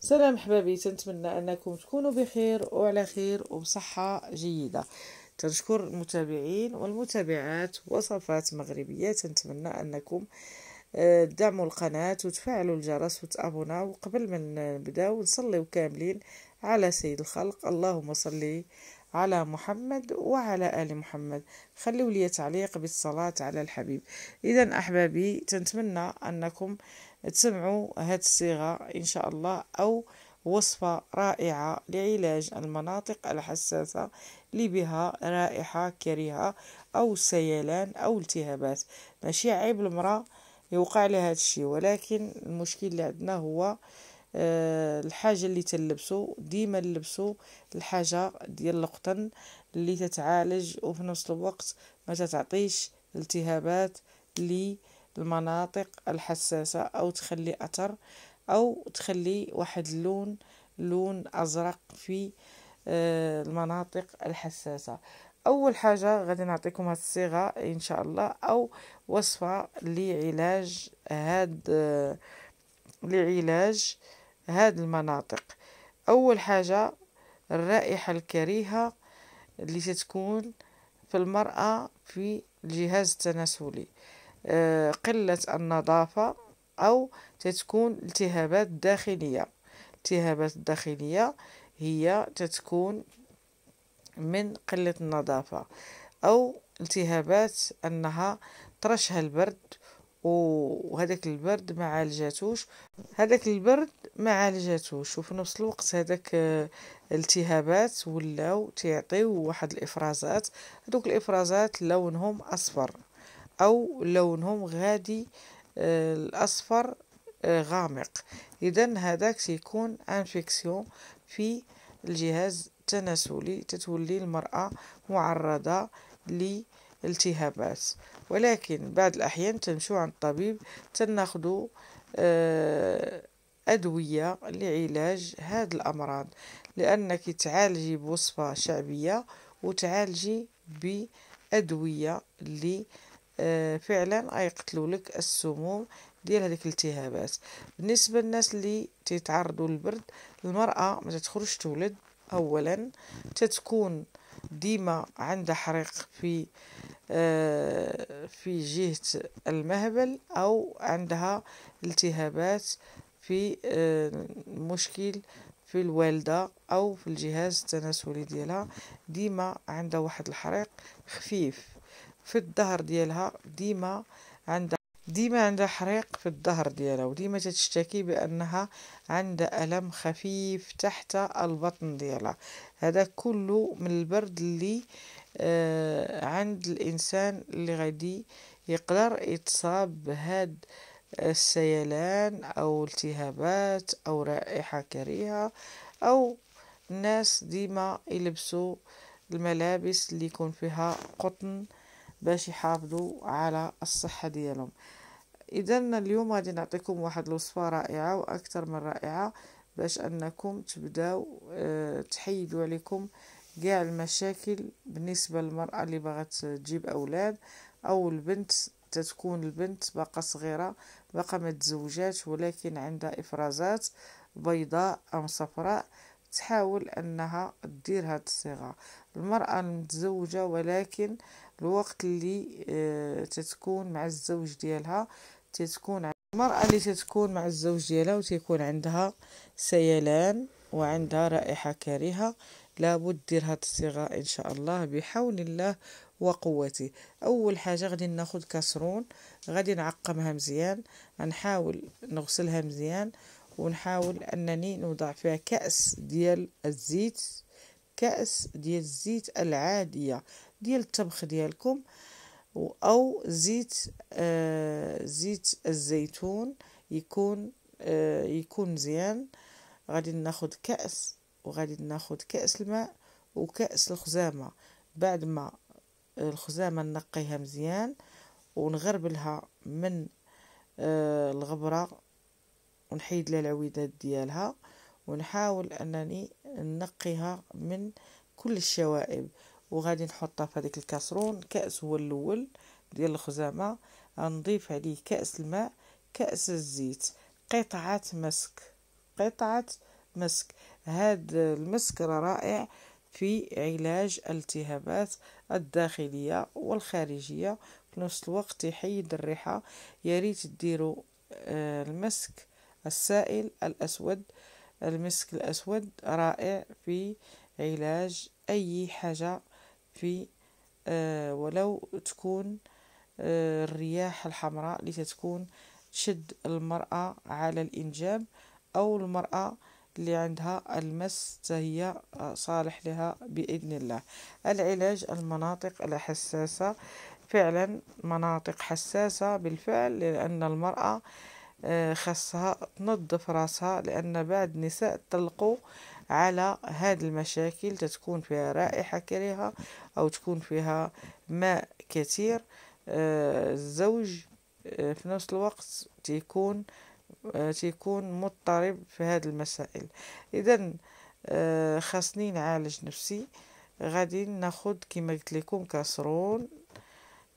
سلام حبابي تنتمنى انكم تكونوا بخير وعلى خير وبصحه جيده تنشكر المتابعين والمتابعات وصفات مغربيه تنتمنى انكم تدعموا آه، القناه وتفعلوا الجرس وتابوناو قبل ما نبداو نصليو كاملين على سيد الخلق اللهم صل على محمد وعلى آل محمد خليوا لي تعليق بالصلاة على الحبيب إذا أحبابي تنتمنى أنكم تسمعوا هاد الصيغة إن شاء الله أو وصفة رائعة لعلاج المناطق الحساسة بها رائحة كريهة أو سيلان أو التهابات ماشي عيب المرأة يوقع لها هادشي ولكن المشكل اللي عندنا هو آه، الحاجه اللي تلبسو ديما نلبسو الحاجه ديال القطن اللي تتعالج وفي نفس الوقت ما تتعطيش التهابات لي المناطق الحساسة أو تخلي أثر أو تخلي واحد اللون لون أزرق في آه، المناطق الحساسة أول حاجة غادي نعطيكم هاد الصيغة إن شاء الله أو وصفة لعلاج هاد آه، لعلاج هاد المناطق أول حاجة الرائحة الكريهة اللي تتكون في المرأة في الجهاز التناسلي آه، قلة النظافة أو تتكون التهابات داخلية التهابات الداخلية هي تتكون من قلة النظافة أو التهابات أنها طرشها البرد وهذاك البرد ما عالجاتوش هذاك البرد ما عالجاتوش وفي نفس الوقت هذاك آه، التهابات ولاو تيعطيو واحد الافرازات هذوك الافرازات لونهم اصفر أو لونهم غادي آه، الأصفر آه، غامق إذا هذاك سيكون انفيكسيون في الجهاز التناسلي تتولي المرأة معرضة لالتهابات ولكن بعض الأحيان تمشوا عند الطبيب تناخدو آه، أدوية لعلاج هاد الأمراض لأنك تعالجي بوصفة شعبية وتعالجي بأدوية اللي آه، فعلا لك السموم ديال هذيك الالتهابات بالنسبه للناس اللي تيتعرضوا للبرد المراه ما تخرج تولد اولا تتكون ديما عندها حريق في آه، في جهة المهبل أو عندها التهابات في آه، مشكل في الوالدة أو في الجهاز التناسلي ديالها ديما عندها واحد الحريق خفيف في الظهر ديالها ديما عندها ديما عندها حريق في الظهر ديالها وديما تتشتكي بانها عندها الم خفيف تحت البطن ديالها هذا كله من البرد اللي آه عند الانسان اللي غادي يقدر يتصاب بهاد السيلان او التهابات او رائحه كريهه او الناس ديما يلبسوا الملابس اللي يكون فيها قطن باش يحافظوا على الصحة ديالهم اذا اليوم غادي نعطيكم واحد الوصفة رائعة واكثر من رائعة باش انكم تبداو أه تحيدوا عليكم كاع المشاكل بالنسبة للمرأة اللي باغات تجيب اولاد او البنت تتكون البنت باقا صغيرة باقا ما تزوجات ولكن عندها افرازات بيضاء ام صفراء تحاول انها دير هاد الصيغه المراه المتزوجه ولكن الوقت اللي اه تتكون مع الزوج ديالها تتكون المراه اللي تتكون مع الزوج ديالها وتيكون عندها سيلان وعندها رائحه كريهه لابد دير هاد الصيغه ان شاء الله بحول الله وقوته اول حاجه غادي ناخد كسرون غادي نعقمها مزيان غنحاول نغسلها مزيان ونحاول انني نوضع فيها كأس ديال الزيت كأس ديال الزيت العادية ديال الطبخ ديالكم او زيت آه زيت الزيتون يكون آه يكون مزيان غادي ناخد كأس وغادي ناخد كأس الماء وكأس الخزامة بعد ما الخزامة نقيها مزيان ونغربلها من آه الغبرة ونحيد لها العويدات ديالها ونحاول انني نقيها من كل الشوائب وغادي نحطها في هذيك الكاسرون كاس هو الاول ديال الخزامه غنضيف عليه كاس الماء كاس الزيت قطعه مسك قطعه مسك هذا المسك رائع في علاج الالتهابات الداخليه والخارجيه في نفس الوقت يحيد الريحه يا ريت ديروا آه، المسك السائل الأسود المسك الأسود رائع في علاج أي حاجة في آه، ولو تكون آه، الرياح الحمراء لتكون تشد المرأة على الإنجاب أو المرأة اللي عندها المس هي آه، صالح لها بإذن الله العلاج المناطق الحساسة فعلا مناطق حساسة بالفعل لأن المرأة آه، خاصها تنظف راسها لأن بعض النساء طلقوا على هاد المشاكل تتكون فيها رائحة كريهة أو تكون فيها ماء كثير آه، الزوج آه، في نفس الوقت تيكون تيكون مضطرب في هاد المسائل إذا خاصني نعالج نفسي غادي ناخد كما قلت لكم كاسرون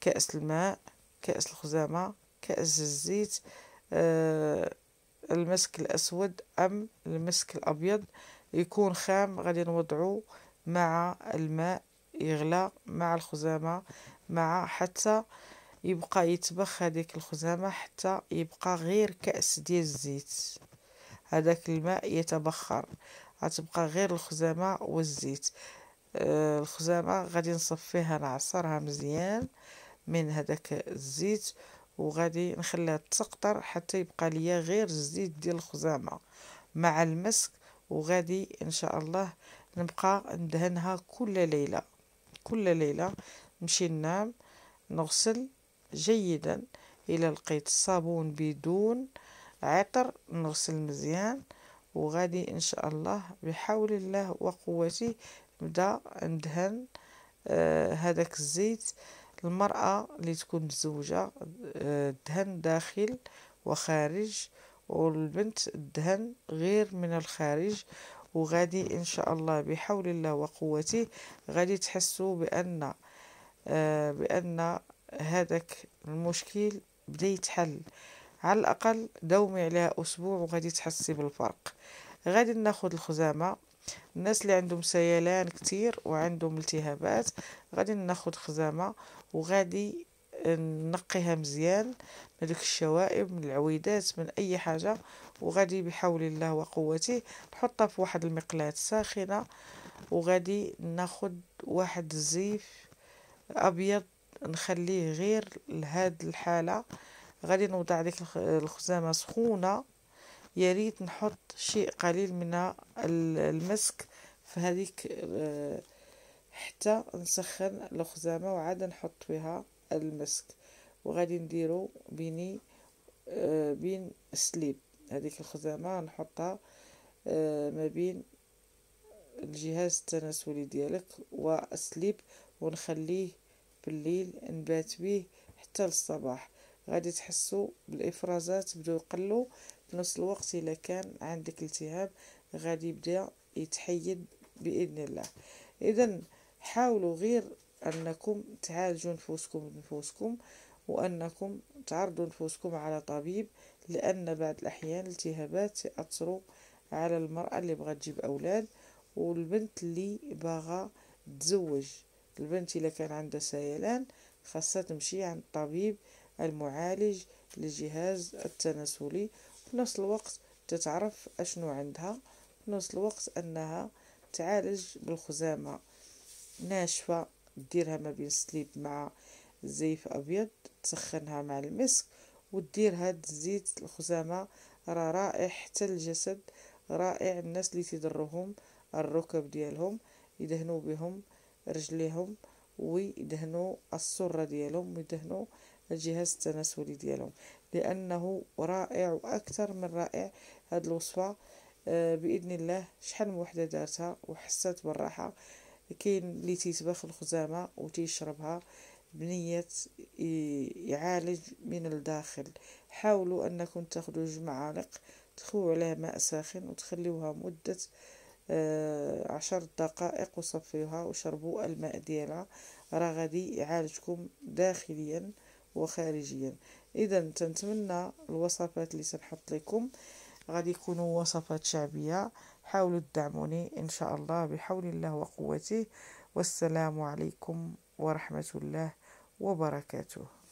كأس الماء كأس الخزامة كأس الزيت آه، المسك الأسود أم المسك الأبيض يكون خام غادي نوضعو مع الماء يغلى مع الخزامة مع حتى يبقى يتبخ هذيك الخزامة حتى يبقى غير كأس ديال الزيت هذاك الماء يتبخر غتبقى غير الخزامة والزيت آه الخزامة غادي نصفيها نعصرها مزيان من هذاك الزيت وغادي نخليها تسقطر حتى يبقى ليا غير الزيت ديال الخزامه مع المسك وغادي ان شاء الله نبقى ندهنها كل ليله كل ليله نمشي ننام نغسل جيدا الى لقيت الصابون بدون عطر نغسل مزيان وغادي ان شاء الله بحول الله وقوته نبدا ندهن آه، هذاك آه الزيت المرأة اللي تكون متزوجة الدهن آه، داخل وخارج والبنت الدهن غير من الخارج وغادي ان شاء الله بحول الله وقوته غادي تحسوا بان آه، بان هذاك المشكل بدا يتحل على الاقل دومي عليها اسبوع وغادي تحسي بالفرق غادي ناخذ الخزامه الناس اللي عندهم سيلان كتير وعندهم التهابات غادي ناخذ خزامه وغادي آه، نقيها مزيان من ديك الشوائب من العويدات من اي حاجه وغادي بحول الله وقوته نحطها في واحد المقلاة ساخنه وغادي ناخد واحد الزيف ابيض نخليه غير لهاد الحاله غادي نوضع ديك الخزامه سخونه يا ريت نحط شيء قليل من المسك في هذيك آه، حتى نسخن الخزامة وعاد نحط فيها المسك وغادي نديرو بيني آه، بين السليب هذيك الخزامة نحطها آه، ما بين الجهاز التناسلي ديالك والسليب ونخليه بالليل نبات بيه حتى للصباح غادي تحسوا بالافرازات بداو يقلوا في نفس الوقت الا كان عندك التهاب غادي يبدا يتحيد باذن الله اذا حاولوا غير أنكم تعالجوا نفوسكم بنفوسكم وأنكم تعرضوا نفوسكم على طبيب لأن بعض الأحيان الالتهابات تأثروا على المرأة اللي بغات تجيب أولاد والبنت اللي باغا تزوج البنت إلا كان عندها سيلان خاصها تمشي عند الطبيب المعالج للجهاز التناسلي في نفس الوقت تتعرف أشنو عندها في نفس الوقت أنها تعالج بالخزامة ناشفة ديرها ما بين سليب مع زيف أبيض تسخنها مع المسك ودير هاد الزيت الخزامة راه رائع حتى الجسد رائع الناس اللي تضرهم الركب ديالهم يدهنوا بهم رجليهم ويدهنوا السرة ديالهم ويدهنوا الجهاز التناسلي ديالهم لأنه رائع وأكثر من رائع هاد الوصفة آه، بإذن الله شحال من وحدة دارتها وحسات بالراحة كاين اللي تيتبع في الخزامة وتيشربها بنية يعالج من الداخل حاولوا أنكم تاخذوا جوج معالق تخووا عليها ماء ساخن وتخليوها مدة آه، عشر دقائق وصفيوها وشربوا الماء ديالها راه غادي يعالجكم داخليا وخارجيا اذا تنتمنى الوصفات اللي سنحط لكم غادي يكونوا وصفات شعبيه حاولوا تدعموني إن شاء الله بحول الله وقوته والسلام عليكم ورحمة الله وبركاته